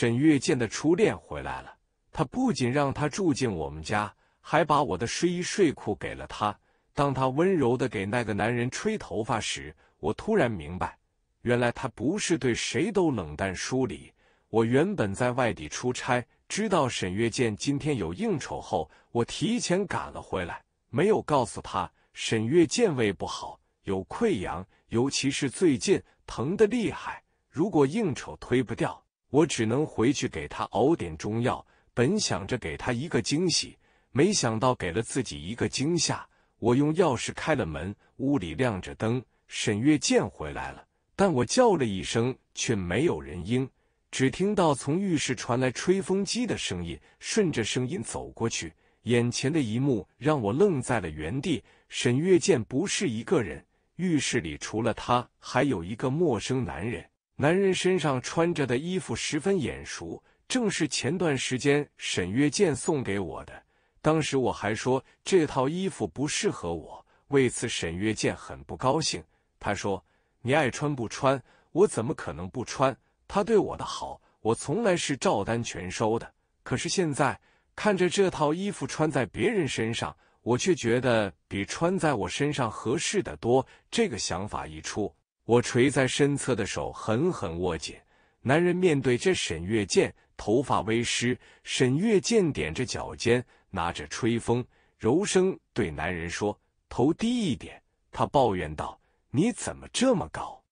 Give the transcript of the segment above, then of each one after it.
沈月见的初恋回来了，他不仅让他住进我们家，还把我的睡衣睡裤给了他。当他温柔的给那个男人吹头发时，我突然明白，原来他不是对谁都冷淡疏离。我原本在外地出差，知道沈月见今天有应酬后，我提前赶了回来，没有告诉他。沈月见胃不好，有溃疡，尤其是最近疼的厉害，如果应酬推不掉。我只能回去给他熬点中药，本想着给他一个惊喜，没想到给了自己一个惊吓。我用钥匙开了门，屋里亮着灯，沈月见回来了。但我叫了一声，却没有人应，只听到从浴室传来吹风机的声音。顺着声音走过去，眼前的一幕让我愣在了原地。沈月见不是一个人，浴室里除了他，还有一个陌生男人。男人身上穿着的衣服十分眼熟，正是前段时间沈月剑送给我的。当时我还说这套衣服不适合我，为此沈月剑很不高兴。他说：“你爱穿不穿，我怎么可能不穿？”他对我的好，我从来是照单全收的。可是现在看着这套衣服穿在别人身上，我却觉得比穿在我身上合适的多。这个想法一出。我垂在身侧的手狠狠握紧。男人面对着沈月剑，头发微湿。沈月剑踮着脚尖，拿着吹风，柔声对男人说：“头低一点。”他抱怨道：“你怎么这么高？”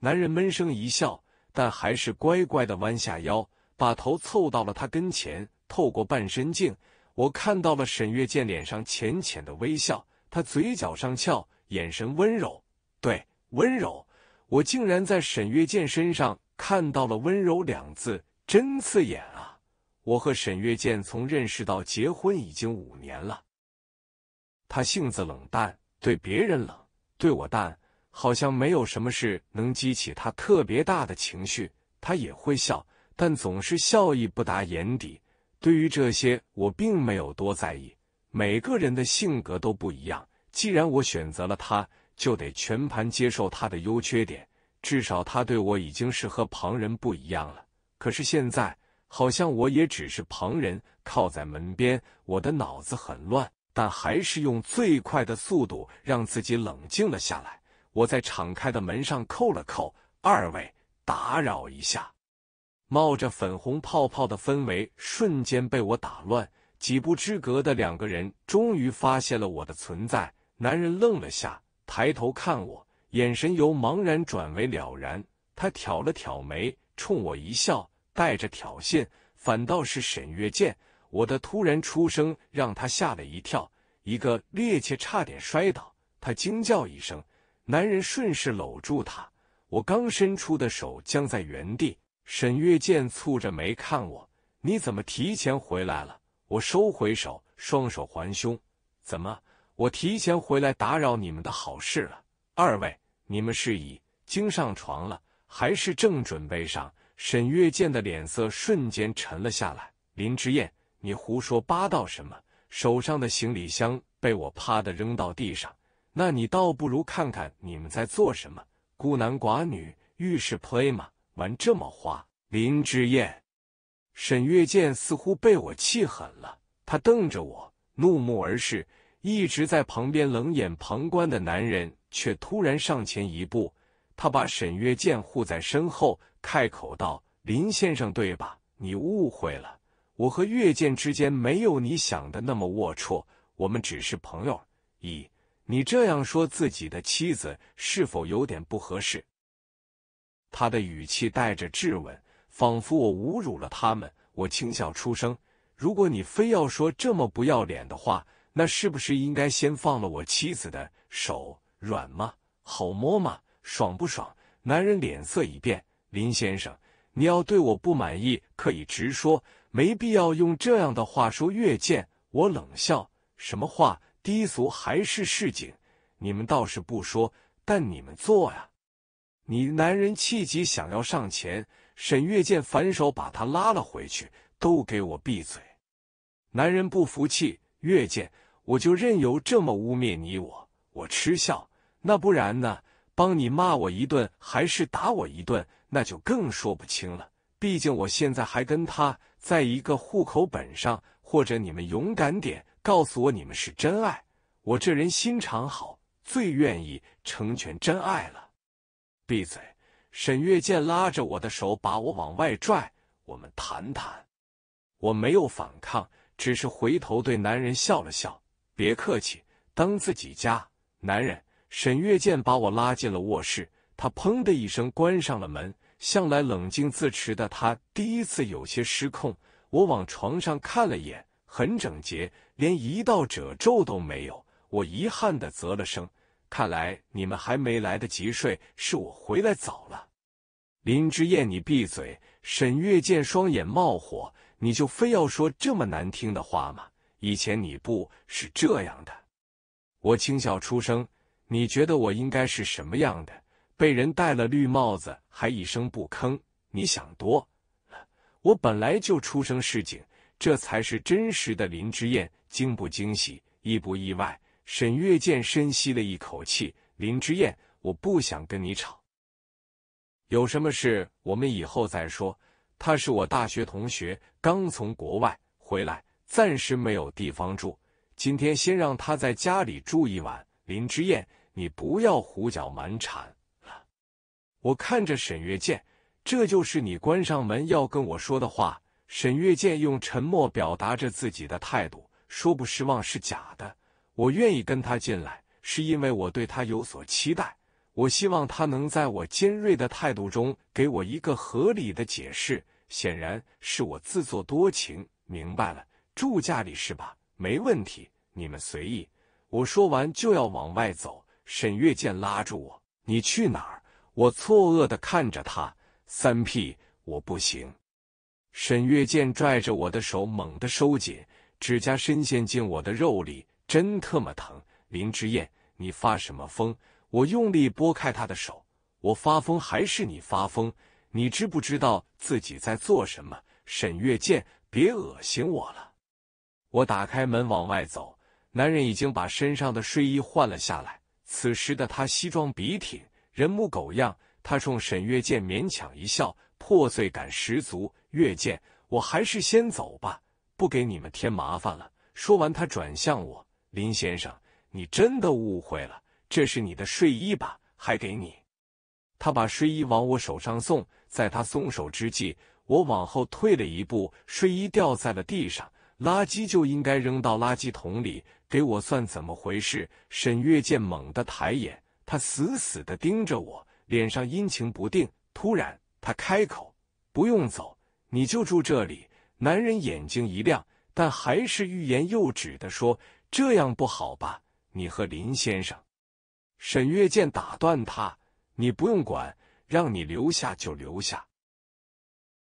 男人闷声一笑，但还是乖乖的弯下腰，把头凑到了他跟前。透过半身镜，我看到了沈月剑脸上浅浅的微笑，他嘴角上翘，眼神温柔。对。温柔，我竟然在沈月剑身上看到了“温柔”两字，真刺眼啊！我和沈月剑从认识到结婚已经五年了。他性子冷淡，对别人冷，对我淡，好像没有什么事能激起他特别大的情绪。他也会笑，但总是笑意不达眼底。对于这些，我并没有多在意。每个人的性格都不一样，既然我选择了他。就得全盘接受他的优缺点，至少他对我已经是和旁人不一样了。可是现在，好像我也只是旁人。靠在门边，我的脑子很乱，但还是用最快的速度让自己冷静了下来。我在敞开的门上扣了扣：“二位，打扰一下。”冒着粉红泡泡的氛围瞬间被我打乱。几步之隔的两个人终于发现了我的存在。男人愣了下。抬头看我，眼神由茫然转为了然。他挑了挑眉，冲我一笑，带着挑衅。反倒是沈月剑，我的突然出声让他吓了一跳，一个趔趄差点摔倒。他惊叫一声，男人顺势搂住他。我刚伸出的手僵在原地。沈月剑蹙着眉看我：“你怎么提前回来了？”我收回手，双手环胸：“怎么？”我提前回来打扰你们的好事了，二位，你们是已经上床了，还是正准备上？沈月剑的脸色瞬间沉了下来。林之燕，你胡说八道什么？手上的行李箱被我啪的扔到地上。那你倒不如看看你们在做什么？孤男寡女，浴室 play 吗？玩这么花？林之燕，沈月剑似乎被我气狠了，他瞪着我，怒目而视。一直在旁边冷眼旁观的男人却突然上前一步，他把沈月剑护在身后，开口道：“林先生，对吧？你误会了，我和月剑之间没有你想的那么龌龊，我们只是朋友。一，你这样说自己的妻子，是否有点不合适？”他的语气带着质问，仿佛我侮辱了他们。我轻笑出声：“如果你非要说这么不要脸的话。”那是不是应该先放了我妻子的手？软吗？好摸吗？爽不爽？男人脸色一变。林先生，你要对我不满意，可以直说，没必要用这样的话说。越见，我冷笑，什么话？低俗还是市井？你们倒是不说，但你们做呀！你男人气急，想要上前，沈月见反手把他拉了回去。都给我闭嘴！男人不服气，月见。我就任由这么污蔑你我，我嗤笑。那不然呢？帮你骂我一顿，还是打我一顿？那就更说不清了。毕竟我现在还跟他在一个户口本上。或者你们勇敢点，告诉我你们是真爱。我这人心肠好，最愿意成全真爱了。闭嘴！沈月见拉着我的手，把我往外拽。我们谈谈。我没有反抗，只是回头对男人笑了笑。别客气，当自己家男人。沈月见把我拉进了卧室，他砰的一声关上了门。向来冷静自持的他，第一次有些失控。我往床上看了眼，很整洁，连一道褶皱都没有。我遗憾的啧了声，看来你们还没来得及睡，是我回来早了。林之燕，你闭嘴！沈月见双眼冒火，你就非要说这么难听的话吗？以前你不是这样的，我轻笑出声。你觉得我应该是什么样的？被人戴了绿帽子还一声不吭？你想多了。我本来就出生市井，这才是真实的林之燕。惊不惊喜？意不意外？沈月见深吸了一口气。林之燕，我不想跟你吵，有什么事我们以后再说。他是我大学同学，刚从国外回来。暂时没有地方住，今天先让他在家里住一晚。林之燕，你不要胡搅蛮缠了。我看着沈月见，这就是你关上门要跟我说的话。沈月见用沉默表达着自己的态度，说不失望是假的。我愿意跟他进来，是因为我对他有所期待。我希望他能在我尖锐的态度中给我一个合理的解释。显然，是我自作多情。明白了。住家里是吧？没问题，你们随意。我说完就要往外走，沈月见拉住我：“你去哪儿？”我错愕的看着他。三 P，我不行。沈月见拽着我的手猛地收紧，指甲深陷进我的肉里，真特么疼！林之燕，你发什么疯？我用力拨开他的手。我发疯还是你发疯？你知不知道自己在做什么？沈月见，别恶心我了！我打开门往外走，男人已经把身上的睡衣换了下来。此时的他西装笔挺，人模狗样。他冲沈月见勉强一笑，破碎感十足。月见，我还是先走吧，不给你们添麻烦了。说完，他转向我：“林先生，你真的误会了，这是你的睡衣吧？还给你。”他把睡衣往我手上送，在他松手之际，我往后退了一步，睡衣掉在了地上。垃圾就应该扔到垃圾桶里，给我算怎么回事？沈月见猛地抬眼，他死死的盯着我，脸上阴晴不定。突然，他开口：“不用走，你就住这里。”男人眼睛一亮，但还是欲言又止的说：“这样不好吧？你和林先生……”沈月见打断他：“你不用管，让你留下就留下，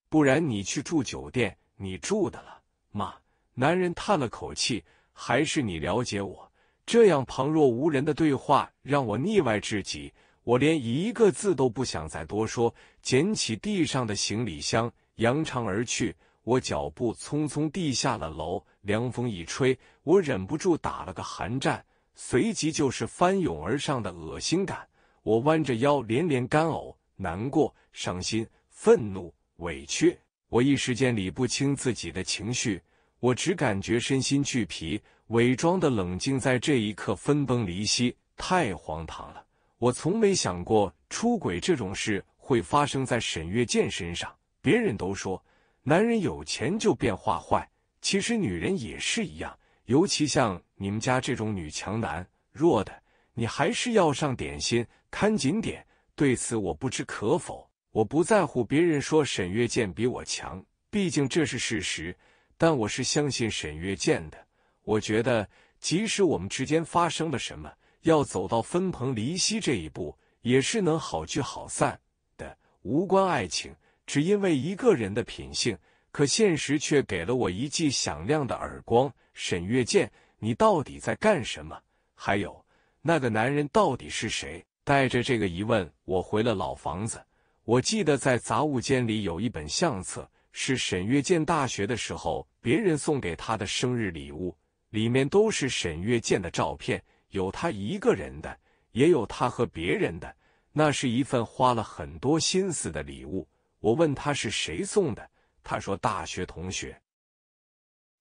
不然你去住酒店，你住的了吗？”男人叹了口气，还是你了解我。这样旁若无人的对话让我腻歪至极，我连一个字都不想再多说。捡起地上的行李箱，扬长而去。我脚步匆匆地下了楼，凉风一吹，我忍不住打了个寒战，随即就是翻涌而上的恶心感。我弯着腰，连连干呕。难过、伤心、愤怒、委屈，我一时间理不清自己的情绪。我只感觉身心俱疲，伪装的冷静在这一刻分崩离析，太荒唐了！我从没想过出轨这种事会发生在沈月剑身上。别人都说男人有钱就变化坏其实女人也是一样，尤其像你们家这种女强男弱的，你还是要上点心，看紧点。对此，我不知可否。我不在乎别人说沈月剑比我强，毕竟这是事实。但我是相信沈月见的，我觉得即使我们之间发生了什么，要走到分崩离析这一步，也是能好聚好散的，无关爱情，只因为一个人的品性。可现实却给了我一记响亮的耳光。沈月见，你到底在干什么？还有那个男人到底是谁？带着这个疑问，我回了老房子。我记得在杂物间里有一本相册。是沈月见大学的时候，别人送给他的生日礼物，里面都是沈月见的照片，有他一个人的，也有他和别人的。那是一份花了很多心思的礼物。我问他是谁送的，他说大学同学。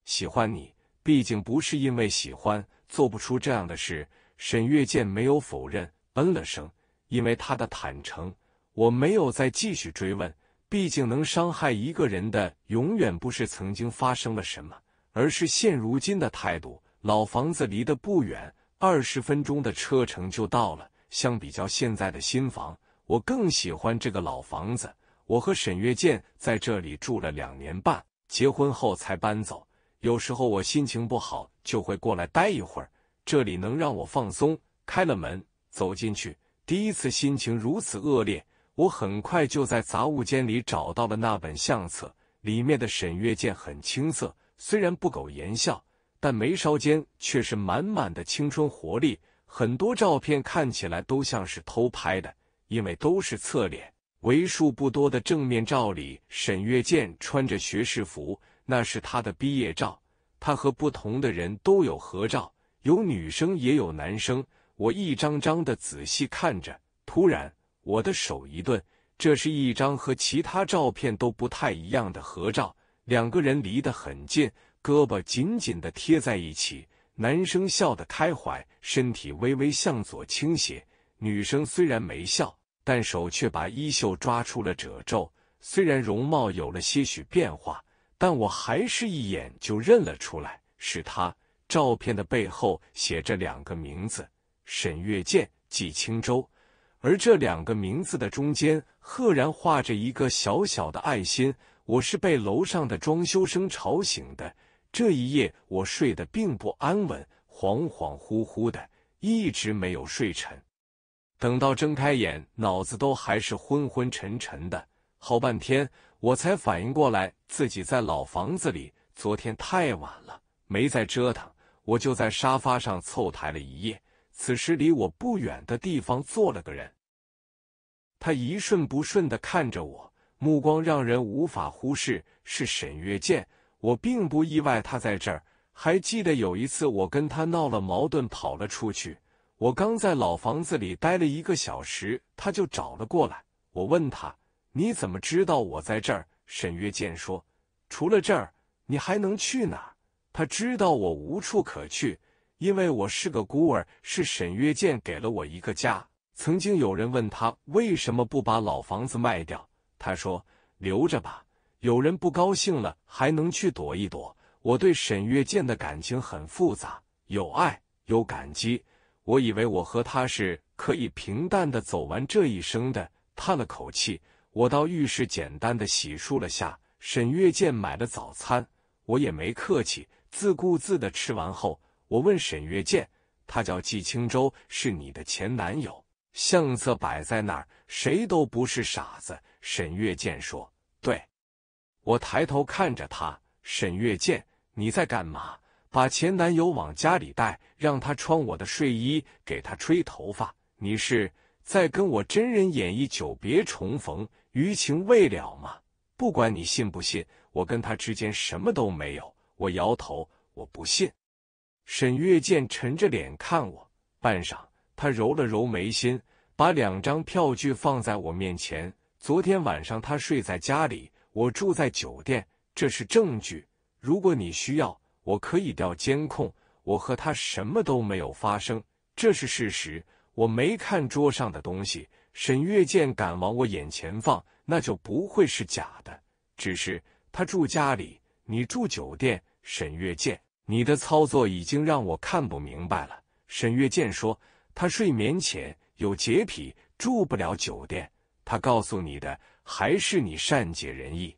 喜欢你，毕竟不是因为喜欢，做不出这样的事。沈月见没有否认，嗯了声。因为他的坦诚，我没有再继续追问。毕竟能伤害一个人的，永远不是曾经发生了什么，而是现如今的态度。老房子离得不远，二十分钟的车程就到了。相比较现在的新房，我更喜欢这个老房子。我和沈月建在这里住了两年半，结婚后才搬走。有时候我心情不好，就会过来待一会儿，这里能让我放松。开了门，走进去，第一次心情如此恶劣。我很快就在杂物间里找到了那本相册，里面的沈月见很青涩，虽然不苟言笑，但眉梢间却是满满的青春活力。很多照片看起来都像是偷拍的，因为都是侧脸。为数不多的正面照里，沈月见穿着学士服，那是他的毕业照。他和不同的人都有合照，有女生也有男生。我一张张的仔细看着，突然。我的手一顿，这是一张和其他照片都不太一样的合照，两个人离得很近，胳膊紧紧地贴在一起。男生笑得开怀，身体微微向左倾斜；女生虽然没笑，但手却把衣袖抓出了褶皱。虽然容貌有了些许变化，但我还是一眼就认了出来，是他。照片的背后写着两个名字：沈月见、季青舟。而这两个名字的中间，赫然画着一个小小的爱心。我是被楼上的装修声吵醒的。这一夜，我睡得并不安稳，恍恍惚惚的，一直没有睡沉。等到睁开眼，脑子都还是昏昏沉沉的。好半天，我才反应过来自己在老房子里。昨天太晚了，没再折腾，我就在沙发上凑台了一夜。此时，离我不远的地方坐了个人。他一瞬不瞬的看着我，目光让人无法忽视。是沈月剑，我并不意外他在这儿。还记得有一次我跟他闹了矛盾，跑了出去。我刚在老房子里待了一个小时，他就找了过来。我问他：“你怎么知道我在这儿？”沈月剑说：“除了这儿，你还能去哪？”他知道我无处可去，因为我是个孤儿，是沈月剑给了我一个家。曾经有人问他为什么不把老房子卖掉，他说留着吧，有人不高兴了还能去躲一躲。我对沈月剑的感情很复杂，有爱有感激。我以为我和他是可以平淡的走完这一生的，叹了口气。我到浴室简单的洗漱了下。沈月剑买了早餐，我也没客气，自顾自的吃完后，我问沈月剑，他叫季青舟，是你的前男友。相册摆在那儿，谁都不是傻子。沈月见说：“对。”我抬头看着他，沈月见，你在干嘛？把前男友往家里带，让他穿我的睡衣，给他吹头发。你是在跟我真人演绎久别重逢，余情未了吗？不管你信不信，我跟他之间什么都没有。我摇头，我不信。沈月见沉着脸看我，半晌。他揉了揉眉心，把两张票据放在我面前。昨天晚上他睡在家里，我住在酒店，这是证据。如果你需要，我可以调监控。我和他什么都没有发生，这是事实。我没看桌上的东西。沈月见敢往我眼前放，那就不会是假的。只是他住家里，你住酒店。沈月见，你的操作已经让我看不明白了。沈月见说。他睡眠浅，有洁癖，住不了酒店。他告诉你的，还是你善解人意。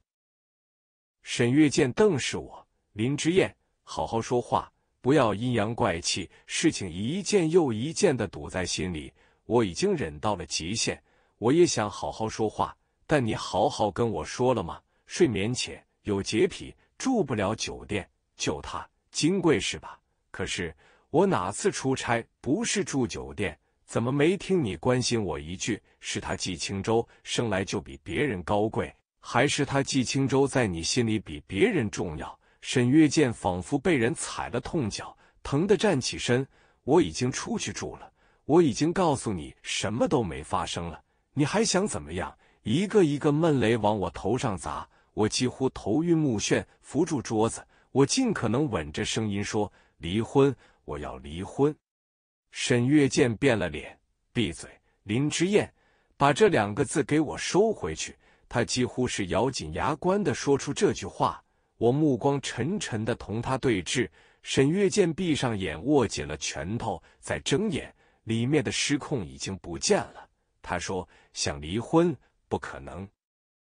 沈月见瞪视我，林之燕，好好说话，不要阴阳怪气。事情一件又一件的堵在心里，我已经忍到了极限。我也想好好说话，但你好好跟我说了吗？睡眠浅，有洁癖，住不了酒店。就他金贵是吧？可是。我哪次出差不是住酒店？怎么没听你关心我一句？是他季青舟生来就比别人高贵，还是他季青舟在你心里比别人重要？沈月见仿佛被人踩了痛脚，疼得站起身。我已经出去住了，我已经告诉你什么都没发生了，你还想怎么样？一个一个闷雷往我头上砸，我几乎头晕目眩，扶住桌子，我尽可能稳着声音说：离婚。我要离婚，沈月见变了脸，闭嘴，林之燕，把这两个字给我收回去。他几乎是咬紧牙关的说出这句话。我目光沉沉的同他对峙。沈月见闭上眼，握紧了拳头，再睁眼，里面的失控已经不见了。他说：“想离婚不可能。”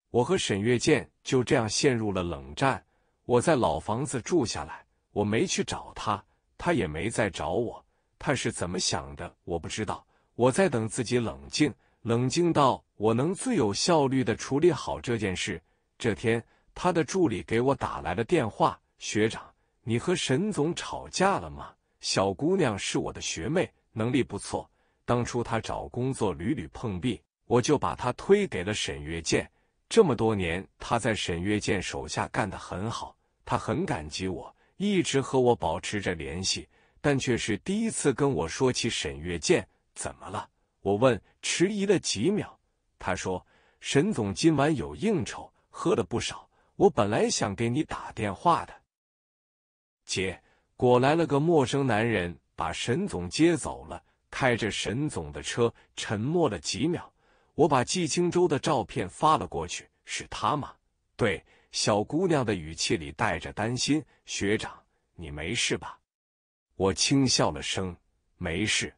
我和沈月见就这样陷入了冷战。我在老房子住下来，我没去找他。他也没再找我，他是怎么想的，我不知道。我在等自己冷静，冷静到我能最有效率的处理好这件事。这天，他的助理给我打来了电话：“学长，你和沈总吵架了吗？”小姑娘是我的学妹，能力不错。当初她找工作屡屡碰壁，我就把她推给了沈月剑。这么多年，她在沈月剑手下干得很好，她很感激我。一直和我保持着联系，但却是第一次跟我说起沈月剑怎么了。我问，迟疑了几秒，他说：“沈总今晚有应酬，喝了不少。我本来想给你打电话的。”姐，果来了个陌生男人，把沈总接走了，开着沈总的车。沉默了几秒，我把纪清州的照片发了过去，是他吗？对。小姑娘的语气里带着担心：“学长，你没事吧？”我轻笑了声：“没事，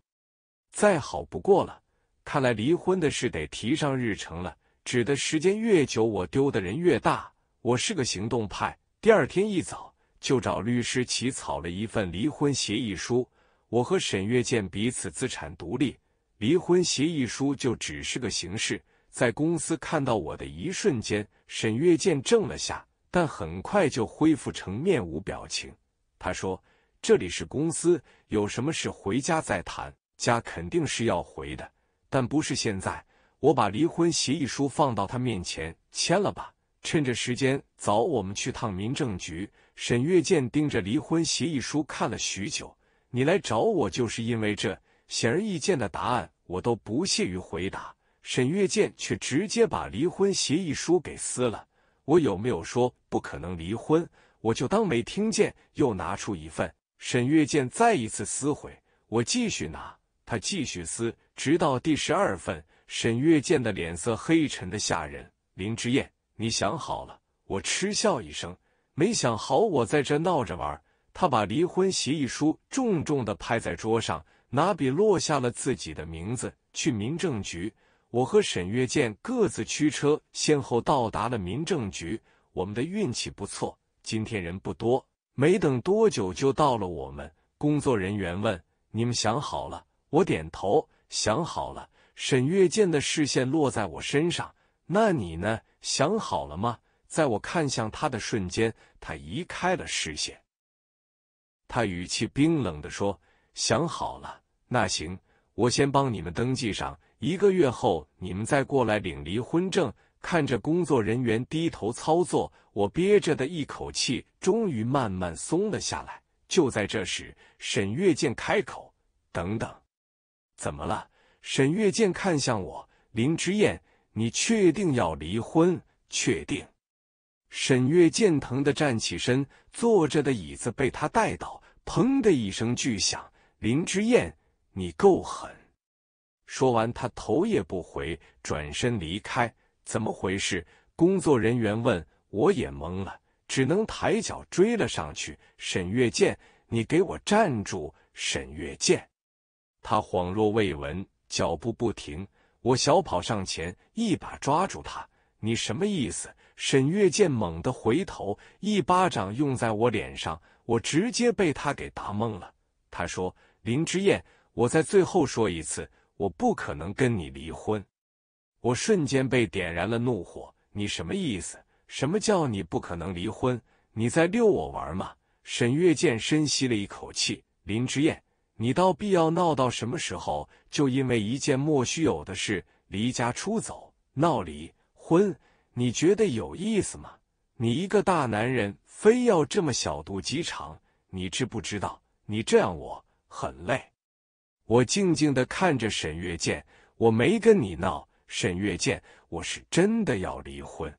再好不过了。看来离婚的事得提上日程了。指的时间越久，我丢的人越大。我是个行动派，第二天一早就找律师起草了一份离婚协议书。我和沈月见彼此资产独立，离婚协议书就只是个形式。”在公司看到我的一瞬间，沈月见怔了下，但很快就恢复成面无表情。他说：“这里是公司，有什么事回家再谈。家肯定是要回的，但不是现在。”我把离婚协议书放到他面前，签了吧。趁着时间早，我们去趟民政局。沈月见盯着离婚协议书看了许久。你来找我就是因为这？显而易见的答案，我都不屑于回答。沈月剑却直接把离婚协议书给撕了。我有没有说不可能离婚？我就当没听见。又拿出一份，沈月剑再一次撕毁。我继续拿，他继续撕，直到第十二份。沈月剑的脸色黑沉的吓人。林之燕，你想好了？我嗤笑一声，没想好，我在这闹着玩。他把离婚协议书重重的拍在桌上，拿笔落下了自己的名字。去民政局。我和沈月剑各自驱车，先后到达了民政局。我们的运气不错，今天人不多，没等多久就到了。我们工作人员问：“你们想好了？”我点头：“想好了。”沈月剑的视线落在我身上：“那你呢？想好了吗？”在我看向他的瞬间，他移开了视线。他语气冰冷的说：“想好了。”那行，我先帮你们登记上。一个月后，你们再过来领离婚证。看着工作人员低头操作，我憋着的一口气终于慢慢松了下来。就在这时，沈月见开口：“等等，怎么了？”沈月见看向我：“林之燕，你确定要离婚？确定？”沈月见疼的站起身，坐着的椅子被他带倒，砰的一声巨响。林之燕，你够狠！说完，他头也不回，转身离开。怎么回事？工作人员问。我也懵了，只能抬脚追了上去。沈月剑，你给我站住！沈月剑，他恍若未闻，脚步不停。我小跑上前，一把抓住他。你什么意思？沈月剑猛地回头，一巴掌用在我脸上。我直接被他给打懵了。他说：“林之燕，我再最后说一次。”我不可能跟你离婚，我瞬间被点燃了怒火。你什么意思？什么叫你不可能离婚？你在遛我玩吗？沈月见深吸了一口气。林之燕，你倒必要闹到什么时候？就因为一件莫须有的事，离家出走，闹离婚，你觉得有意思吗？你一个大男人，非要这么小肚鸡肠，你知不知道？你这样我很累。我静静的看着沈月见，我没跟你闹，沈月见，我是真的要离婚。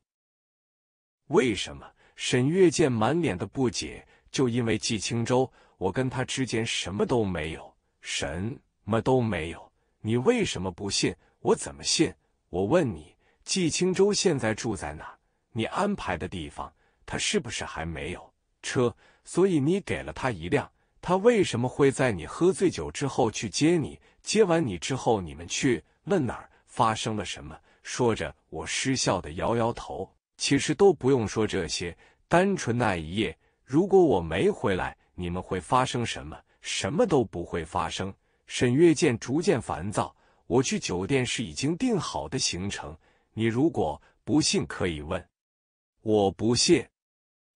为什么？沈月见满脸的不解。就因为季青舟，我跟他之间什么都没有，什么都没有。你为什么不信？我怎么信？我问你，季青舟现在住在哪？你安排的地方，他是不是还没有车？所以你给了他一辆。他为什么会在你喝醉酒之后去接你？接完你之后，你们去问哪儿？发生了什么？说着，我失笑地摇摇头。其实都不用说这些，单纯那一夜，如果我没回来，你们会发生什么？什么都不会发生。沈月见逐渐烦躁。我去酒店是已经定好的行程，你如果不信，可以问。我不信，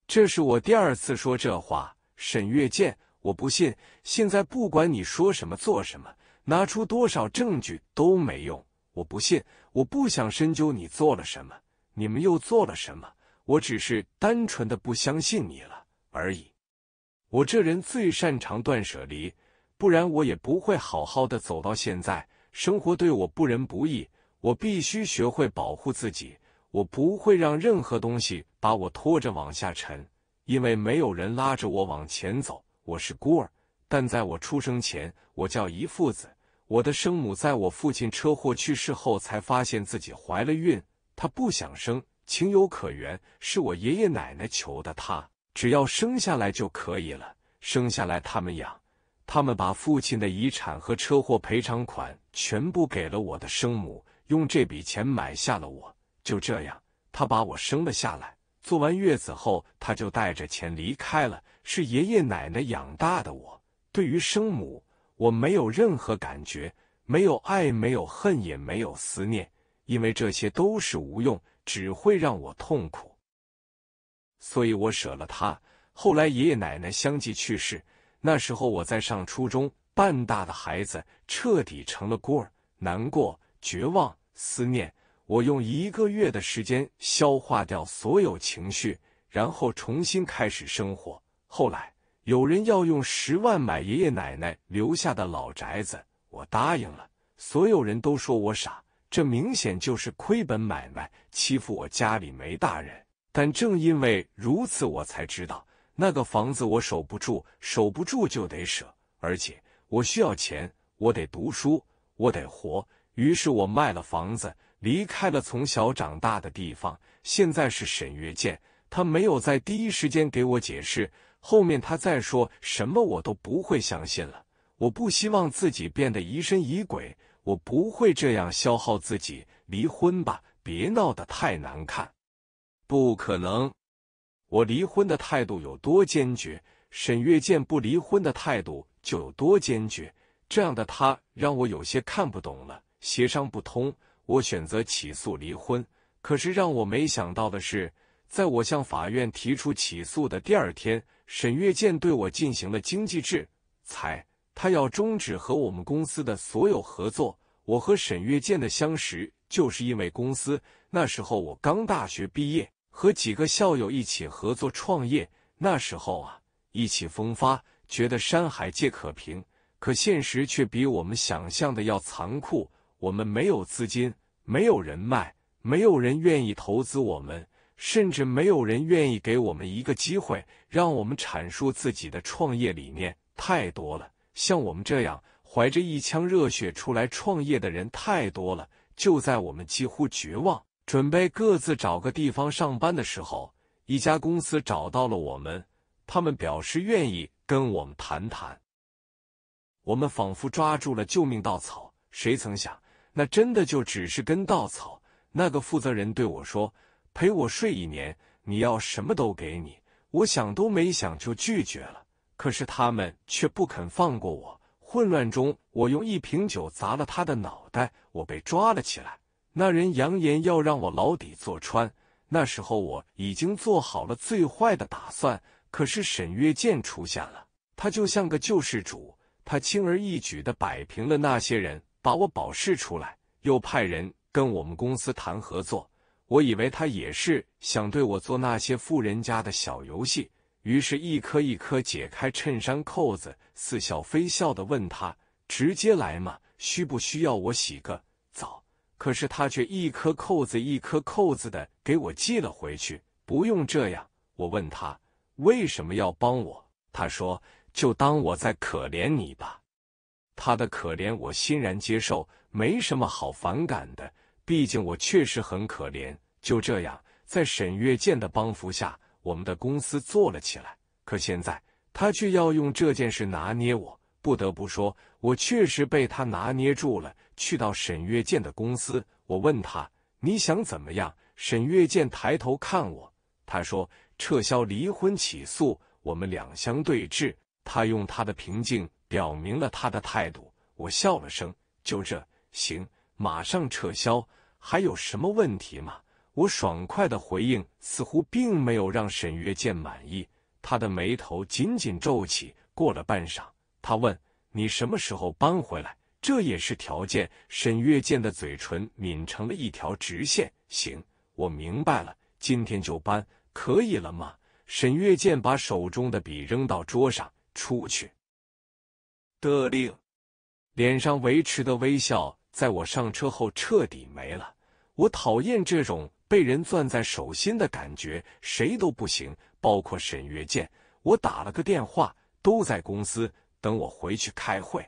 这是我第二次说这话。沈月见。我不信，现在不管你说什么、做什么，拿出多少证据都没用。我不信，我不想深究你做了什么，你们又做了什么。我只是单纯的不相信你了而已。我这人最擅长断舍离，不然我也不会好好的走到现在。生活对我不仁不义，我必须学会保护自己。我不会让任何东西把我拖着往下沉，因为没有人拉着我往前走。我是孤儿，但在我出生前，我叫姨父子。我的生母在我父亲车祸去世后，才发现自己怀了孕。她不想生，情有可原。是我爷爷奶奶求的她，只要生下来就可以了。生下来他们养，他们把父亲的遗产和车祸赔偿款全部给了我的生母，用这笔钱买下了我。就这样，他把我生了下来。做完月子后，他就带着钱离开了。是爷爷奶奶养大的我，对于生母，我没有任何感觉，没有爱，没有恨，也没有思念，因为这些都是无用，只会让我痛苦。所以我舍了他。后来爷爷奶奶相继去世，那时候我在上初中，半大的孩子彻底成了孤儿，难过、绝望、思念。我用一个月的时间消化掉所有情绪，然后重新开始生活。后来有人要用十万买爷爷奶奶留下的老宅子，我答应了。所有人都说我傻，这明显就是亏本买卖，欺负我家里没大人。但正因为如此，我才知道那个房子我守不住，守不住就得舍。而且我需要钱，我得读书，我得活。于是我卖了房子。离开了从小长大的地方，现在是沈月见。他没有在第一时间给我解释，后面他再说什么我都不会相信了。我不希望自己变得疑神疑鬼，我不会这样消耗自己。离婚吧，别闹得太难看。不可能，我离婚的态度有多坚决，沈月见不离婚的态度就有多坚决。这样的他让我有些看不懂了，协商不通。我选择起诉离婚，可是让我没想到的是，在我向法院提出起诉的第二天，沈月剑对我进行了经济制裁，他要终止和我们公司的所有合作。我和沈月剑的相识就是因为公司，那时候我刚大学毕业，和几个校友一起合作创业，那时候啊，意气风发，觉得山海皆可平，可现实却比我们想象的要残酷。我们没有资金，没有人脉，没有人愿意投资我们，甚至没有人愿意给我们一个机会，让我们阐述自己的创业理念。太多了，像我们这样怀着一腔热血出来创业的人太多了。就在我们几乎绝望，准备各自找个地方上班的时候，一家公司找到了我们，他们表示愿意跟我们谈谈。我们仿佛抓住了救命稻草，谁曾想？那真的就只是根稻草。那个负责人对我说：“陪我睡一年，你要什么都给你。”我想都没想就拒绝了。可是他们却不肯放过我。混乱中，我用一瓶酒砸了他的脑袋。我被抓了起来。那人扬言要让我牢底坐穿。那时候我已经做好了最坏的打算。可是沈月剑出现了，他就像个救世主，他轻而易举的摆平了那些人。把我保释出来，又派人跟我们公司谈合作。我以为他也是想对我做那些富人家的小游戏，于是，一颗一颗解开衬衫扣子，似笑非笑的问他：“直接来嘛，需不需要我洗个澡？”可是他却一颗扣子一颗扣子的给我寄了回去。不用这样，我问他为什么要帮我？他说：“就当我在可怜你吧。”他的可怜，我欣然接受，没什么好反感的。毕竟我确实很可怜。就这样，在沈月剑的帮扶下，我们的公司做了起来。可现在，他却要用这件事拿捏我。不得不说，我确实被他拿捏住了。去到沈月剑的公司，我问他：“你想怎么样？”沈月剑抬头看我，他说：“撤销离婚起诉。”我们两相对峙，他用他的平静。表明了他的态度，我笑了声，就这行，马上撤销，还有什么问题吗？我爽快的回应，似乎并没有让沈月见满意，他的眉头紧紧皱起。过了半晌，他问：“你什么时候搬回来？这也是条件。”沈月见的嘴唇抿成了一条直线。行，我明白了，今天就搬，可以了吗？沈月见把手中的笔扔到桌上，出去。得令，脸上维持的微笑在我上车后彻底没了。我讨厌这种被人攥在手心的感觉，谁都不行，包括沈月见。我打了个电话，都在公司等我回去开会。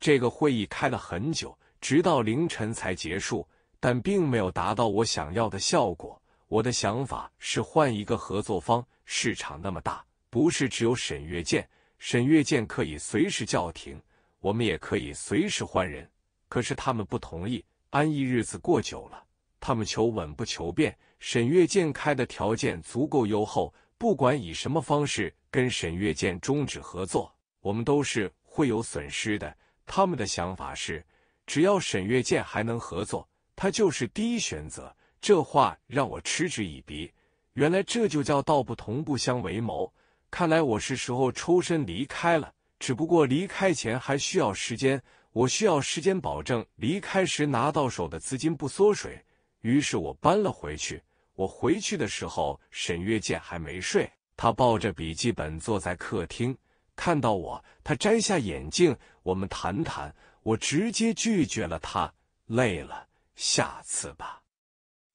这个会议开了很久，直到凌晨才结束，但并没有达到我想要的效果。我的想法是换一个合作方，市场那么大，不是只有沈月见。沈月剑可以随时叫停，我们也可以随时换人。可是他们不同意，安逸日子过久了，他们求稳不求变。沈月剑开的条件足够优厚，不管以什么方式跟沈月剑终止合作，我们都是会有损失的。他们的想法是，只要沈月剑还能合作，他就是第一选择。这话让我嗤之以鼻。原来这就叫道不同不相为谋。看来我是时候抽身离开了，只不过离开前还需要时间，我需要时间保证离开时拿到手的资金不缩水。于是我搬了回去。我回去的时候，沈月见还没睡，他抱着笔记本坐在客厅，看到我，他摘下眼镜，我们谈谈。我直接拒绝了他，累了，下次吧。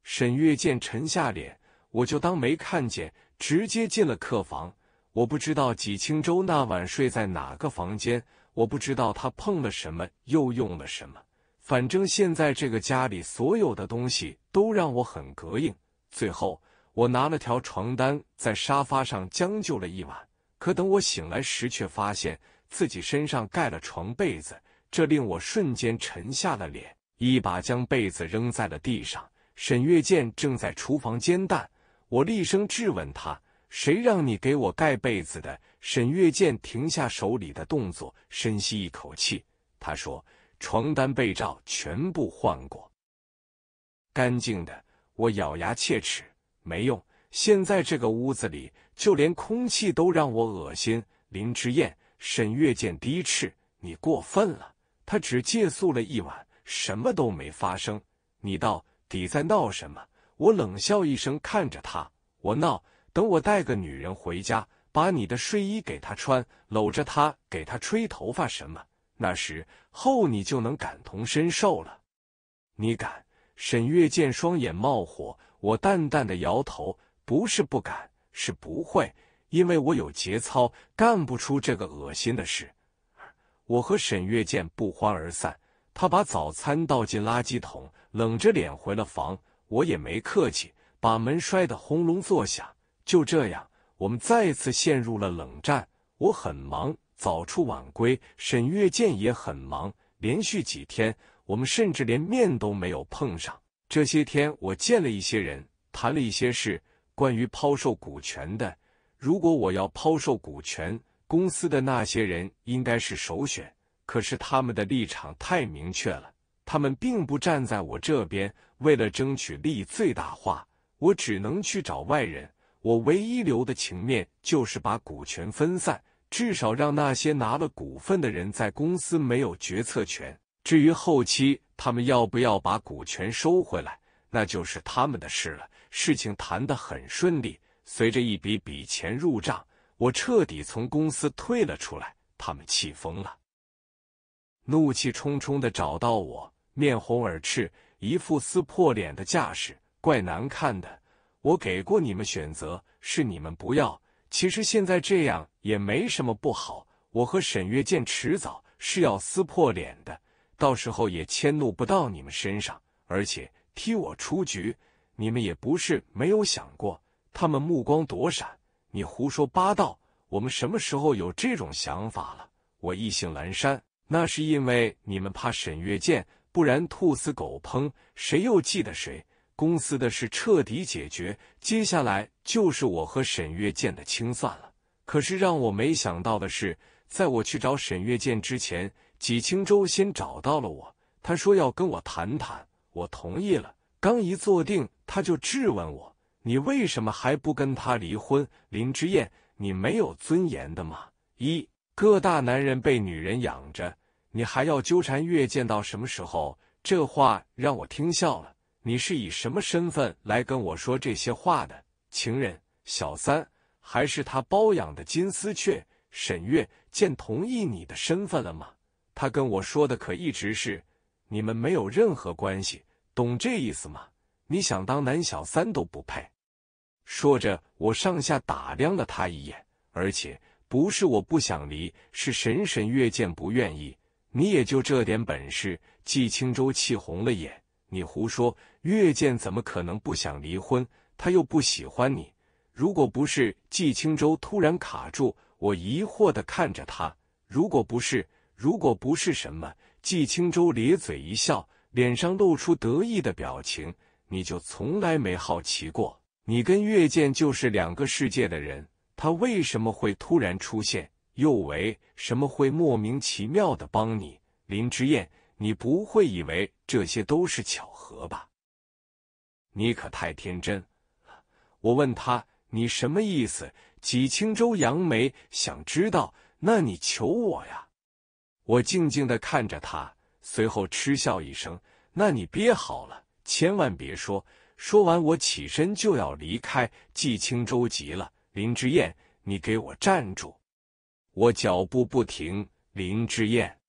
沈月见沉下脸，我就当没看见，直接进了客房。我不知道纪清洲那晚睡在哪个房间，我不知道他碰了什么，又用了什么。反正现在这个家里所有的东西都让我很膈应。最后，我拿了条床单在沙发上将就了一晚。可等我醒来时，却发现自己身上盖了床被子，这令我瞬间沉下了脸，一把将被子扔在了地上。沈月见正在厨房煎蛋，我厉声质问他。谁让你给我盖被子的？沈月见停下手里的动作，深吸一口气，他说：“床单被罩全部换过，干净的。”我咬牙切齿：“没用，现在这个屋子里，就连空气都让我恶心。”林之燕，沈月见低斥：“你过分了。”他只借宿了一晚，什么都没发生，你到底在闹什么？我冷笑一声，看着他：“我闹。”等我带个女人回家，把你的睡衣给她穿，搂着她，给她吹头发什么，那时候你就能感同身受了。你敢？沈月见双眼冒火，我淡淡的摇头，不是不敢，是不会，因为我有节操，干不出这个恶心的事。我和沈月见不欢而散，他把早餐倒进垃圾桶，冷着脸回了房，我也没客气，把门摔得轰隆作响。就这样，我们再次陷入了冷战。我很忙，早出晚归；沈月见也很忙，连续几天，我们甚至连面都没有碰上。这些天，我见了一些人，谈了一些事，关于抛售股权的。如果我要抛售股权，公司的那些人应该是首选，可是他们的立场太明确了，他们并不站在我这边。为了争取利益最大化，我只能去找外人。我唯一留的情面就是把股权分散，至少让那些拿了股份的人在公司没有决策权。至于后期他们要不要把股权收回来，那就是他们的事了。事情谈的很顺利，随着一笔笔钱入账，我彻底从公司退了出来。他们气疯了，怒气冲冲的找到我，面红耳赤，一副撕破脸的架势，怪难看的。我给过你们选择，是你们不要。其实现在这样也没什么不好。我和沈月剑迟早是要撕破脸的，到时候也迁怒不到你们身上。而且踢我出局，你们也不是没有想过。他们目光躲闪，你胡说八道，我们什么时候有这种想法了？我意兴阑珊，那是因为你们怕沈月剑，不然兔死狗烹，谁又记得谁？公司的事彻底解决，接下来就是我和沈月见的清算了。可是让我没想到的是，在我去找沈月见之前，纪清洲先找到了我。他说要跟我谈谈，我同意了。刚一坐定，他就质问我：“你为什么还不跟他离婚？”林之燕，你没有尊严的吗？一个大男人被女人养着，你还要纠缠月见到什么时候？这话让我听笑了。你是以什么身份来跟我说这些话的？情人、小三，还是他包养的金丝雀？沈月见同意你的身份了吗？他跟我说的可一直是你们没有任何关系，懂这意思吗？你想当男小三都不配。说着，我上下打量了他一眼，而且不是我不想离，是沈沈月见不愿意。你也就这点本事。纪青舟气红了眼，你胡说。月见怎么可能不想离婚？他又不喜欢你。如果不是季青舟突然卡住，我疑惑的看着他。如果不是，如果不是什么？季青舟咧嘴一笑，脸上露出得意的表情。你就从来没好奇过，你跟月见就是两个世界的人。他为什么会突然出现？又为什么会莫名其妙的帮你？林之燕，你不会以为这些都是巧合吧？你可太天真了！我问他：“你什么意思？”纪清舟扬眉，想知道，那你求我呀！我静静的看着他，随后嗤笑一声：“那你憋好了，千万别说。”说完，我起身就要离开。纪清舟急了：“林之燕，你给我站住！”我脚步不停。林之燕，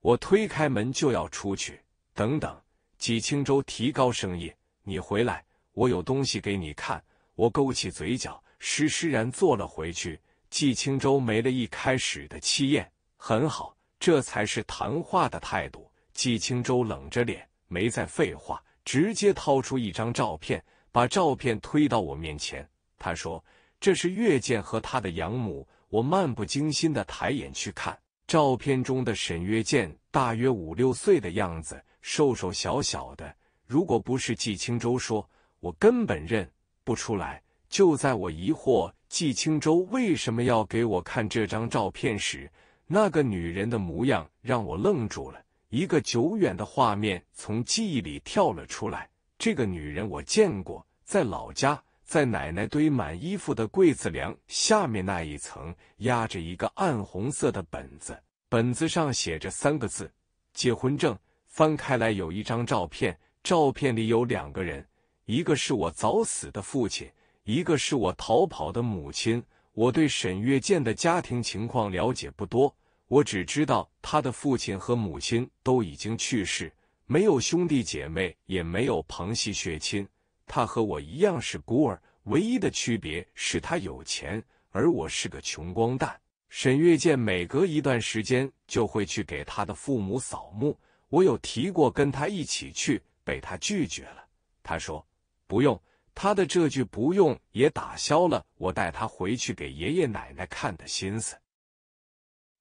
我推开门就要出去。等等！纪清舟提高声音。你回来，我有东西给你看。我勾起嘴角，施施然坐了回去。季青舟没了一开始的气焰，很好，这才是谈话的态度。季青舟冷着脸，没再废话，直接掏出一张照片，把照片推到我面前。他说：“这是岳见和他的养母。”我漫不经心的抬眼去看，照片中的沈月剑大约五六岁的样子，瘦瘦小小的。如果不是季青州说，我根本认不出来。就在我疑惑季青州为什么要给我看这张照片时，那个女人的模样让我愣住了。一个久远的画面从记忆里跳了出来。这个女人我见过，在老家，在奶奶堆满衣服的柜子梁下面那一层，压着一个暗红色的本子，本子上写着三个字：结婚证。翻开来，有一张照片。照片里有两个人，一个是我早死的父亲，一个是我逃跑的母亲。我对沈月剑的家庭情况了解不多，我只知道他的父亲和母亲都已经去世，没有兄弟姐妹，也没有旁系血亲。他和我一样是孤儿，唯一的区别是他有钱，而我是个穷光蛋。沈月剑每隔一段时间就会去给他的父母扫墓，我有提过跟他一起去。被他拒绝了。他说：“不用。”他的这句“不用”也打消了我带他回去给爷爷奶奶看的心思。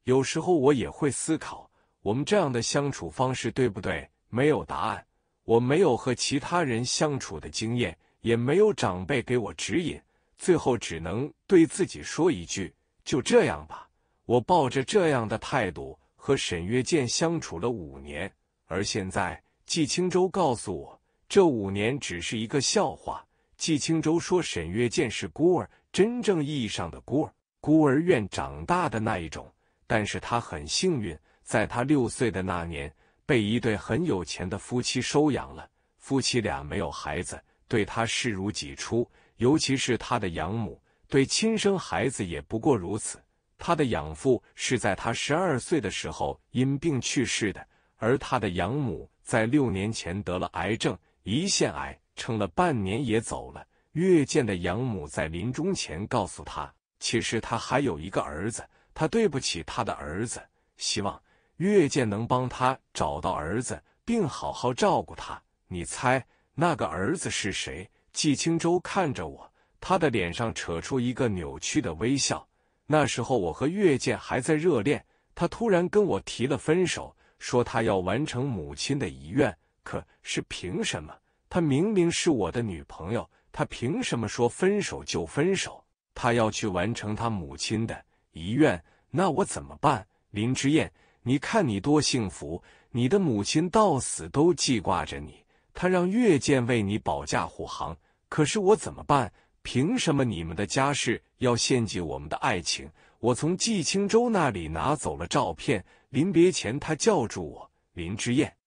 有时候我也会思考，我们这样的相处方式对不对？没有答案。我没有和其他人相处的经验，也没有长辈给我指引，最后只能对自己说一句：“就这样吧。”我抱着这样的态度和沈月见相处了五年，而现在。纪青舟告诉我，这五年只是一个笑话。纪青舟说，沈月见是孤儿，真正意义上的孤儿，孤儿院长大的那一种。但是他很幸运，在他六岁的那年，被一对很有钱的夫妻收养了。夫妻俩没有孩子，对他视如己出，尤其是他的养母，对亲生孩子也不过如此。他的养父是在他十二岁的时候因病去世的，而他的养母。在六年前得了癌症，胰腺癌，撑了半年也走了。岳建的养母在临终前告诉他，其实他还有一个儿子，他对不起他的儿子，希望岳建能帮他找到儿子，并好好照顾他。你猜那个儿子是谁？纪清洲看着我，他的脸上扯出一个扭曲的微笑。那时候我和岳建还在热恋，他突然跟我提了分手。说他要完成母亲的遗愿，可是凭什么？她明明是我的女朋友，她凭什么说分手就分手？她要去完成她母亲的遗愿，那我怎么办？林之燕，你看你多幸福，你的母亲到死都记挂着你，她让月见为你保驾护航。可是我怎么办？凭什么你们的家事要献祭我们的爱情？我从纪清州那里拿走了照片。临别前，他叫住我：“林之燕，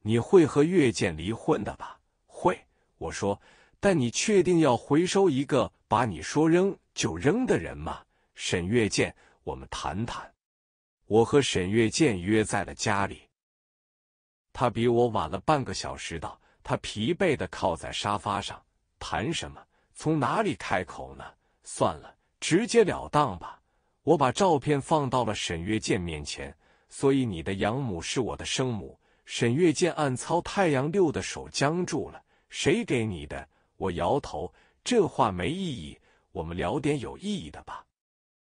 你会和岳建离婚的吧？”“会。”我说。“但你确定要回收一个把你说扔就扔的人吗？”沈月见，我们谈谈。我和沈月见约在了家里，他比我晚了半个小时到。他疲惫的靠在沙发上，谈什么？从哪里开口呢？算了，直截了当吧。我把照片放到了沈月见面前。所以你的养母是我的生母。沈月见暗操太阳六的手僵住了。谁给你的？我摇头。这话没意义。我们聊点有意义的吧。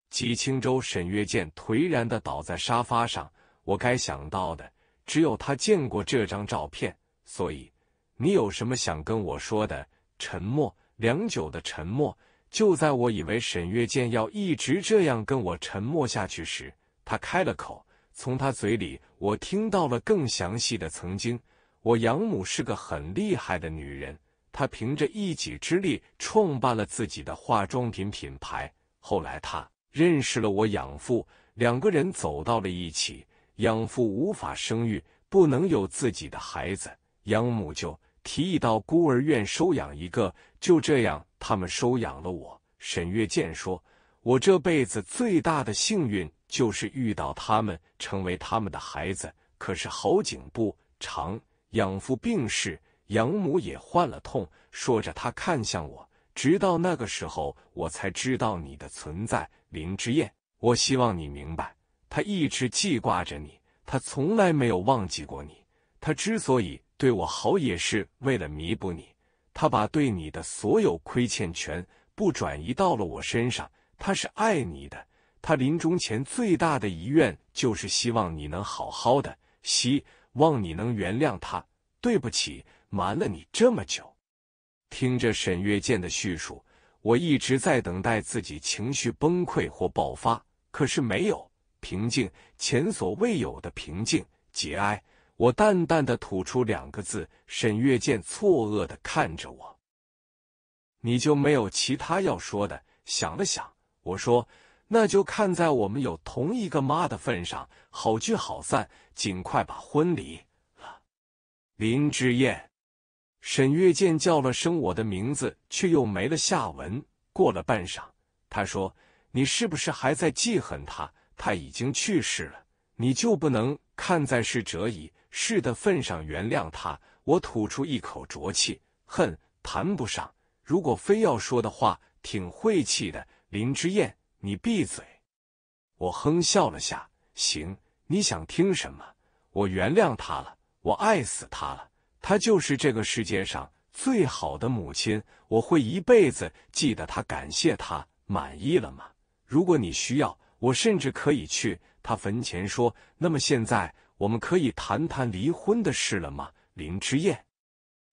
季青舟，沈月见颓然的倒在沙发上。我该想到的，只有他见过这张照片。所以，你有什么想跟我说的？沉默，良久的沉默。就在我以为沈月见要一直这样跟我沉默下去时，他开了口。从他嘴里，我听到了更详细的曾经。我养母是个很厉害的女人，她凭着一己之力创办了自己的化妆品品牌。后来，她认识了我养父，两个人走到了一起。养父无法生育，不能有自己的孩子，养母就提议到孤儿院收养一个。就这样，他们收养了我。沈月见说：“我这辈子最大的幸运。”就是遇到他们，成为他们的孩子。可是好景不长，养父病逝，养母也患了痛。说着，他看向我。直到那个时候，我才知道你的存在，林之燕。我希望你明白，他一直记挂着你，他从来没有忘记过你。他之所以对我好，也是为了弥补你。他把对你的所有亏欠全部转移到了我身上。他是爱你的。他临终前最大的遗愿就是希望你能好好的，希望你能原谅他。对不起，瞒了你这么久。听着沈月剑的叙述，我一直在等待自己情绪崩溃或爆发，可是没有平静，前所未有的平静。节哀。我淡淡的吐出两个字。沈月剑错愕的看着我，你就没有其他要说的？想了想，我说。那就看在我们有同一个妈的份上，好聚好散，尽快把婚离了。林之燕，沈月见叫了声我的名字，却又没了下文。过了半晌，他说：“你是不是还在记恨他？他已经去世了，你就不能看在是折已逝的份上原谅他？”我吐出一口浊气，恨谈不上，如果非要说的话，挺晦气的。林之燕。你闭嘴！我哼笑了下。行，你想听什么？我原谅他了，我爱死他了，他就是这个世界上最好的母亲，我会一辈子记得他，感谢他。满意了吗？如果你需要，我甚至可以去他坟前说。那么现在，我们可以谈谈离婚的事了吗？林之燕，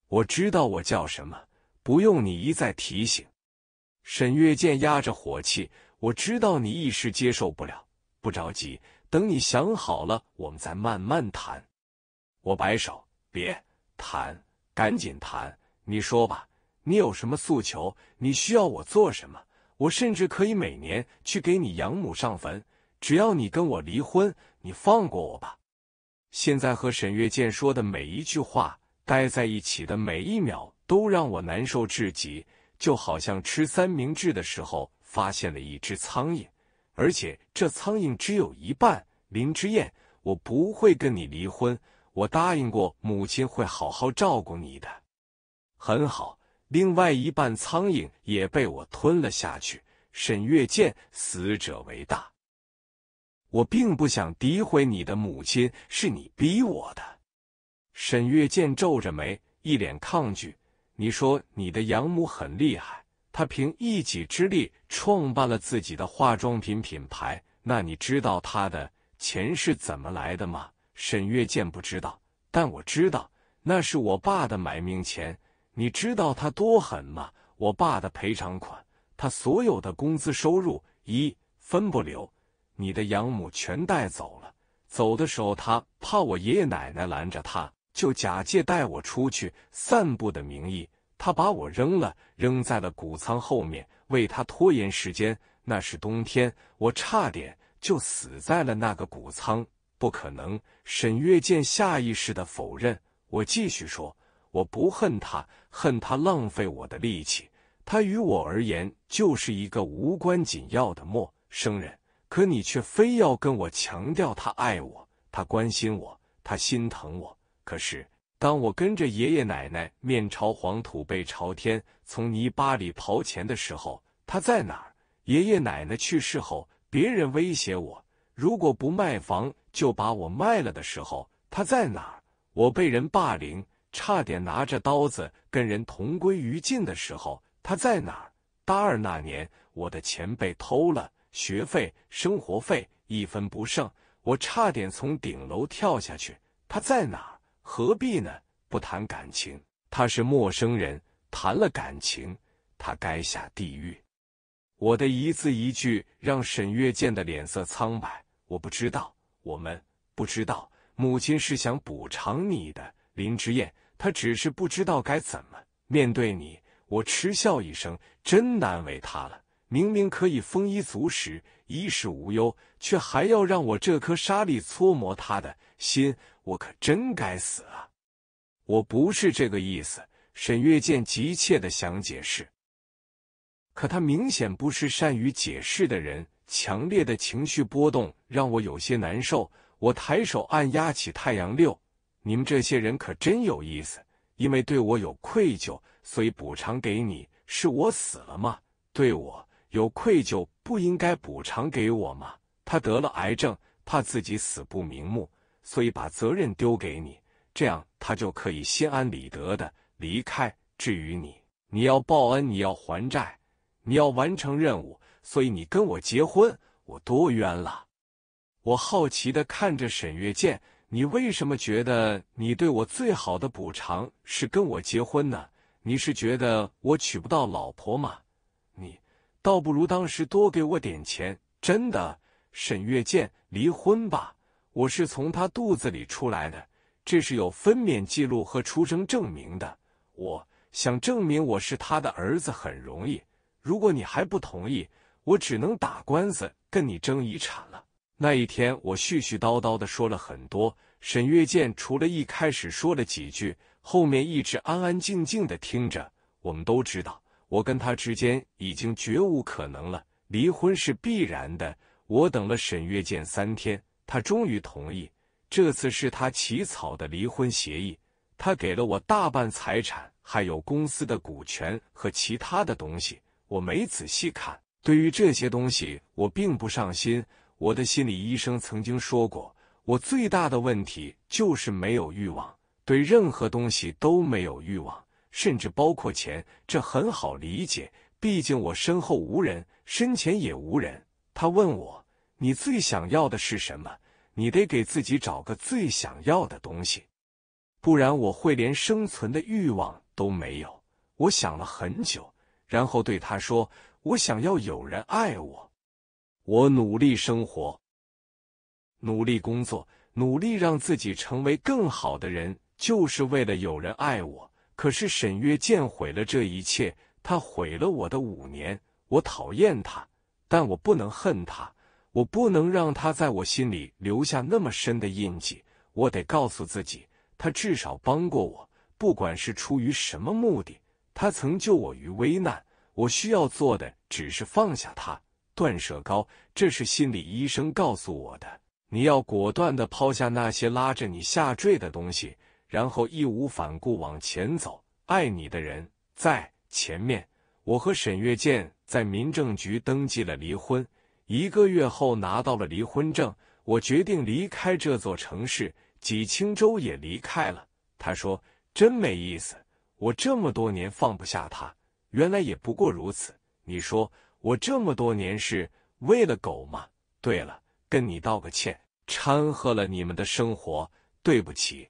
我知道我叫什么，不用你一再提醒。沈月见压着火气。我知道你一时接受不了，不着急，等你想好了，我们再慢慢谈。我摆手，别谈，赶紧谈。你说吧，你有什么诉求？你需要我做什么？我甚至可以每年去给你养母上坟，只要你跟我离婚，你放过我吧。现在和沈月剑说的每一句话，待在一起的每一秒，都让我难受至极。就好像吃三明治的时候发现了一只苍蝇，而且这苍蝇只有一半。林之燕，我不会跟你离婚，我答应过母亲会好好照顾你的。很好，另外一半苍蝇也被我吞了下去。沈月见死者为大，我并不想诋毁你的母亲，是你逼我的。沈月见皱着眉，一脸抗拒。你说你的养母很厉害，她凭一己之力创办了自己的化妆品品牌。那你知道她的钱是怎么来的吗？沈月见不知道，但我知道，那是我爸的买命钱。你知道他多狠吗？我爸的赔偿款，他所有的工资收入一分不留，你的养母全带走了。走的时候，他怕我爷爷奶奶拦着他。就假借带我出去散步的名义，他把我扔了，扔在了谷仓后面，为他拖延时间。那是冬天，我差点就死在了那个谷仓。不可能，沈月见下意识的否认。我继续说，我不恨他，恨他浪费我的力气。他于我而言就是一个无关紧要的陌生人。可你却非要跟我强调他爱我，他关心我，他心疼我。可是，当我跟着爷爷奶奶面朝黄土背朝天从泥巴里刨钱的时候，他在哪儿？爷爷奶奶去世后，别人威胁我，如果不卖房就把我卖了的时候，他在哪儿？我被人霸凌，差点拿着刀子跟人同归于尽的时候，他在哪儿？大二那年，我的钱被偷了，学费、生活费一分不剩，我差点从顶楼跳下去，他在哪儿？何必呢？不谈感情，他是陌生人；谈了感情，他该下地狱。我的一字一句让沈月见的脸色苍白。我不知道，我们不知道，母亲是想补偿你的林之燕，她只是不知道该怎么面对你。我嗤笑一声，真难为他了。明明可以丰衣足食、衣食无忧，却还要让我这颗沙粒搓磨他的心。我可真该死啊！我不是这个意思。沈月见急切的想解释，可他明显不是善于解释的人。强烈的情绪波动让我有些难受。我抬手按压起太阳六。你们这些人可真有意思。因为对我有愧疚，所以补偿给你。是我死了吗？对我有愧疚，不应该补偿给我吗？他得了癌症，怕自己死不瞑目。所以把责任丢给你，这样他就可以心安理得的离开。至于你，你要报恩，你要还债，你要完成任务，所以你跟我结婚，我多冤了。我好奇的看着沈月见，你为什么觉得你对我最好的补偿是跟我结婚呢？你是觉得我娶不到老婆吗？你倒不如当时多给我点钱。真的，沈月见，离婚吧。我是从他肚子里出来的，这是有分娩记录和出生证明的。我想证明我是他的儿子很容易。如果你还不同意，我只能打官司跟你争遗产了。那一天，我絮絮叨叨的说了很多。沈月见除了一开始说了几句，后面一直安安静静的听着。我们都知道，我跟他之间已经绝无可能了，离婚是必然的。我等了沈月见三天。他终于同意，这次是他起草的离婚协议。他给了我大半财产，还有公司的股权和其他的东西。我没仔细看，对于这些东西我并不上心。我的心理医生曾经说过，我最大的问题就是没有欲望，对任何东西都没有欲望，甚至包括钱。这很好理解，毕竟我身后无人，身前也无人。他问我：“你最想要的是什么？”你得给自己找个最想要的东西，不然我会连生存的欲望都没有。我想了很久，然后对他说：“我想要有人爱我。”我努力生活，努力工作，努力让自己成为更好的人，就是为了有人爱我。可是沈月见毁了这一切，他毁了我的五年。我讨厌他，但我不能恨他。我不能让他在我心里留下那么深的印记。我得告诉自己，他至少帮过我，不管是出于什么目的，他曾救我于危难。我需要做的只是放下他，断舍高。这是心理医生告诉我的。你要果断的抛下那些拉着你下坠的东西，然后义无反顾往前走。爱你的人在前面。我和沈月剑在民政局登记了离婚。一个月后拿到了离婚证，我决定离开这座城市。纪清洲也离开了。他说：“真没意思，我这么多年放不下他，原来也不过如此。你说我这么多年是为了狗吗？”对了，跟你道个歉，掺和了你们的生活，对不起。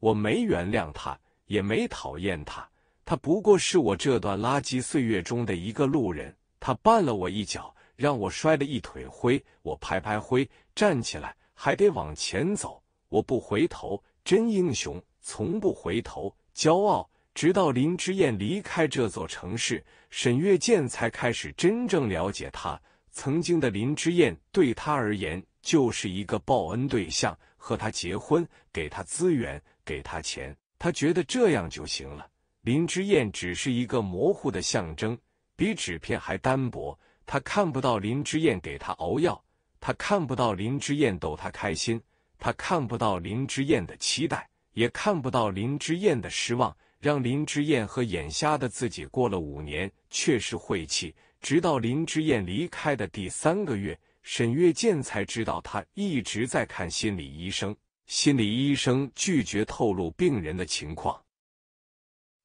我没原谅他，也没讨厌他，他不过是我这段垃圾岁月中的一个路人，他绊了我一脚。让我摔了一腿灰，我拍拍灰，站起来还得往前走，我不回头，真英雄从不回头，骄傲。直到林之燕离开这座城市，沈月剑才开始真正了解他。曾经的林之燕对他而言就是一个报恩对象，和他结婚，给他资源，给他钱，他觉得这样就行了。林之燕只是一个模糊的象征，比纸片还单薄。他看不到林之燕给他熬药，他看不到林之燕逗他开心，他看不到林之燕的期待，也看不到林之燕的失望，让林之燕和眼瞎的自己过了五年，确实晦气。直到林之燕离开的第三个月，沈月见才知道他一直在看心理医生，心理医生拒绝透露病人的情况，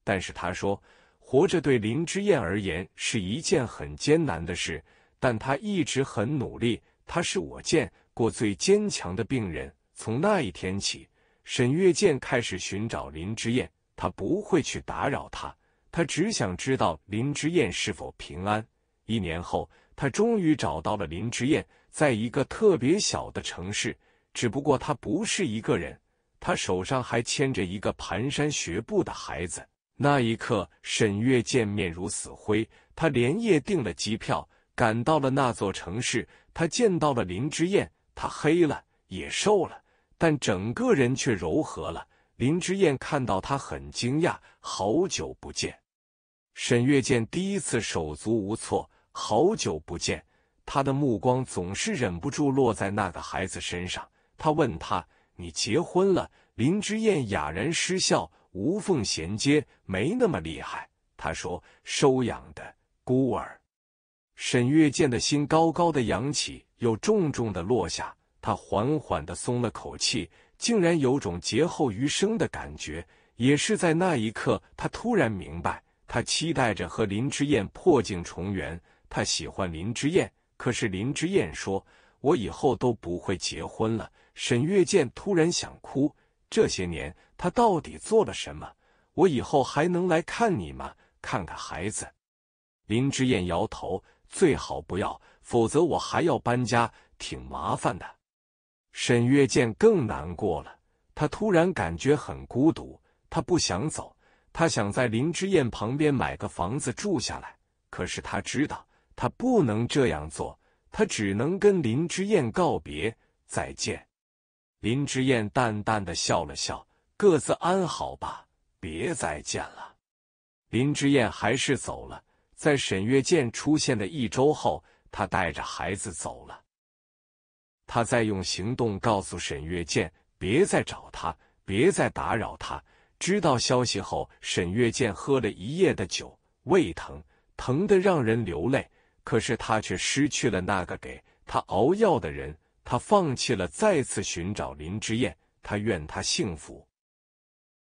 但是他说。活着对林之燕而言是一件很艰难的事，但她一直很努力。她是我见过最坚强的病人。从那一天起，沈月见开始寻找林之燕。他不会去打扰他，他只想知道林之燕是否平安。一年后，他终于找到了林之燕，在一个特别小的城市。只不过他不是一个人，他手上还牵着一个蹒跚学步的孩子。那一刻，沈月见面如死灰。他连夜订了机票，赶到了那座城市。他见到了林之燕，他黑了，也瘦了，但整个人却柔和了。林之燕看到他，很惊讶：“好久不见。”沈月见第一次手足无措：“好久不见。”他的目光总是忍不住落在那个孩子身上。他问他：“你结婚了？”林之燕哑然失笑。无缝衔接，没那么厉害。他说：“收养的孤儿。”沈月见的心高高的扬起，又重重的落下。他缓缓的松了口气，竟然有种劫后余生的感觉。也是在那一刻，他突然明白，他期待着和林之燕破镜重圆。他喜欢林之燕，可是林之燕说：“我以后都不会结婚了。”沈月见突然想哭。这些年他到底做了什么？我以后还能来看你吗？看看孩子。林之燕摇头，最好不要，否则我还要搬家，挺麻烦的。沈月见更难过了，他突然感觉很孤独，他不想走，他想在林之燕旁边买个房子住下来。可是他知道他不能这样做，他只能跟林之燕告别，再见。林之燕淡淡的笑了笑，各自安好吧，别再见了。林之燕还是走了，在沈月剑出现的一周后，她带着孩子走了。她在用行动告诉沈月剑，别再找他，别再打扰他。知道消息后，沈月剑喝了一夜的酒，胃疼，疼的让人流泪，可是他却失去了那个给他熬药的人。他放弃了再次寻找林之燕，他愿她幸福。